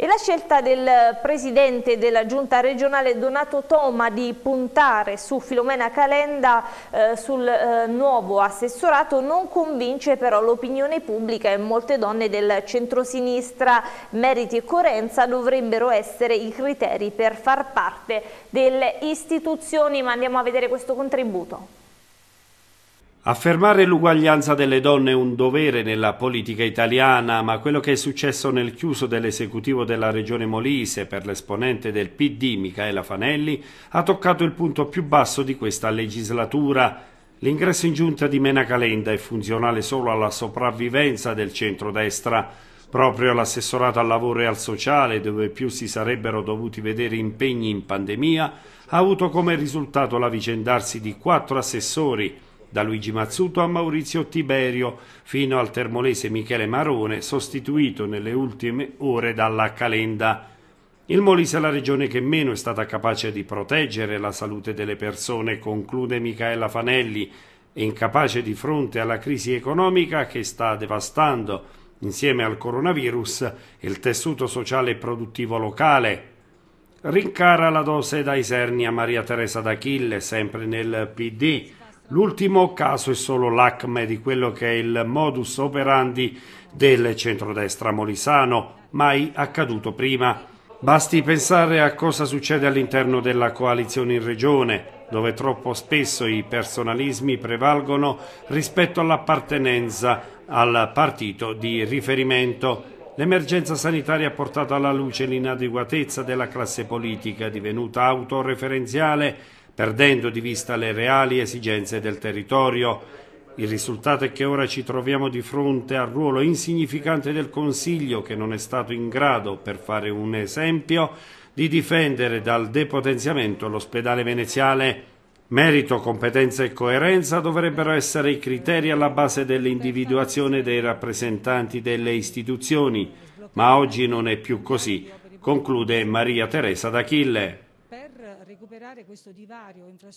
E la scelta del presidente della giunta regionale Donato Toma di puntare su Filomena Calenda eh, sul eh, nuovo assessorato non convince però l'opinione pubblica e molte donne del centrosinistra meriti e coerenza dovrebbero essere i criteri per far parte delle istituzioni ma andiamo a vedere questo contributo. Affermare l'uguaglianza delle donne è un dovere nella politica italiana, ma quello che è successo nel chiuso dell'esecutivo della regione Molise per l'esponente del PD Michaela Fanelli ha toccato il punto più basso di questa legislatura. L'ingresso in giunta di Mena Calenda è funzionale solo alla sopravvivenza del centrodestra. Proprio l'assessorato al lavoro e al sociale, dove più si sarebbero dovuti vedere impegni in pandemia, ha avuto come risultato l'avvicendarsi di quattro assessori da Luigi Mazzuto a Maurizio Tiberio, fino al termolese Michele Marone, sostituito nelle ultime ore dalla Calenda. Il Molise è la regione che meno è stata capace di proteggere la salute delle persone, conclude Michaela Fanelli, e incapace di fronte alla crisi economica che sta devastando, insieme al coronavirus, il tessuto sociale e produttivo locale. Rincara la dose da Isernia Maria Teresa D'Achille, sempre nel PD. L'ultimo caso è solo l'acme di quello che è il modus operandi del centrodestra molisano, mai accaduto prima. Basti pensare a cosa succede all'interno della coalizione in regione, dove troppo spesso i personalismi prevalgono rispetto all'appartenenza al partito di riferimento. L'emergenza sanitaria ha portato alla luce l'inadeguatezza della classe politica divenuta autoreferenziale perdendo di vista le reali esigenze del territorio. Il risultato è che ora ci troviamo di fronte al ruolo insignificante del Consiglio che non è stato in grado, per fare un esempio, di difendere dal depotenziamento l'ospedale veneziale. Merito, competenza e coerenza dovrebbero essere i criteri alla base dell'individuazione dei rappresentanti delle istituzioni, ma oggi non è più così, conclude Maria Teresa d'Achille recuperare questo divario infrastrutturale